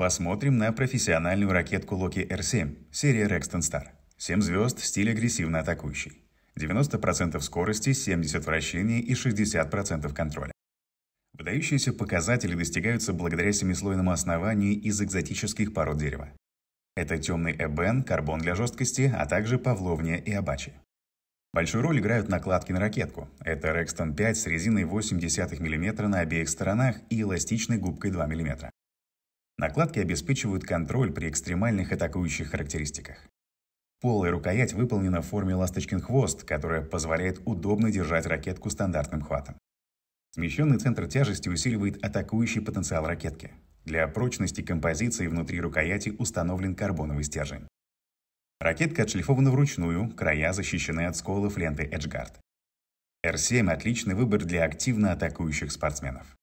Посмотрим на профессиональную ракетку Loki R7, серия Rexton Star. 7 звезд, стиль агрессивно атакующий. 90% скорости, 70 вращений и 60% контроля. Выдающиеся показатели достигаются благодаря семислойному основанию из экзотических пород дерева. Это темный эбен, карбон для жесткости, а также павловния и абачи. Большую роль играют накладки на ракетку. Это Rexton 5 с резиной 0,8 мм на обеих сторонах и эластичной губкой 2 мм. Накладки обеспечивают контроль при экстремальных атакующих характеристиках. Пол и рукоять выполнена в форме ласточкин хвост, которая позволяет удобно держать ракетку стандартным хватом. Смещенный центр тяжести усиливает атакующий потенциал ракетки. Для прочности композиции внутри рукояти установлен карбоновый стержень. Ракетка отшлифована вручную, края защищены от сколов ленты Edgeguard. R7 – отличный выбор для активно атакующих спортсменов.